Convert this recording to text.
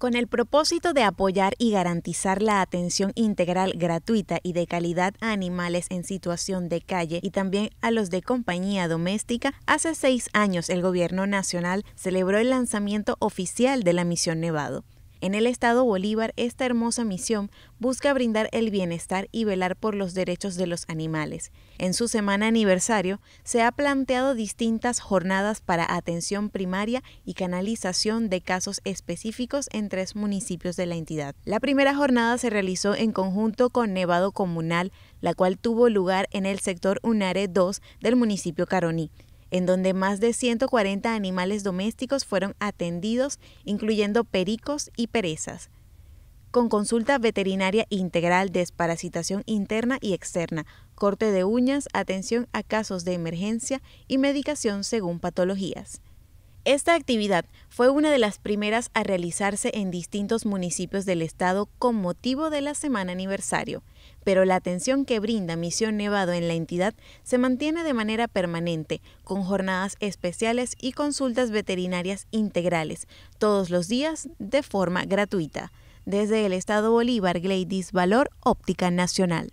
Con el propósito de apoyar y garantizar la atención integral gratuita y de calidad a animales en situación de calle y también a los de compañía doméstica, hace seis años el Gobierno Nacional celebró el lanzamiento oficial de la Misión Nevado. En el estado Bolívar, esta hermosa misión busca brindar el bienestar y velar por los derechos de los animales. En su semana aniversario, se ha planteado distintas jornadas para atención primaria y canalización de casos específicos en tres municipios de la entidad. La primera jornada se realizó en conjunto con Nevado Comunal, la cual tuvo lugar en el sector Unare 2 del municipio Caroní en donde más de 140 animales domésticos fueron atendidos, incluyendo pericos y perezas. Con consulta veterinaria integral, desparasitación interna y externa, corte de uñas, atención a casos de emergencia y medicación según patologías. Esta actividad fue una de las primeras a realizarse en distintos municipios del estado con motivo de la semana aniversario, pero la atención que brinda Misión Nevado en la entidad se mantiene de manera permanente, con jornadas especiales y consultas veterinarias integrales, todos los días de forma gratuita. Desde el estado Bolívar, Gladys Valor, Óptica Nacional.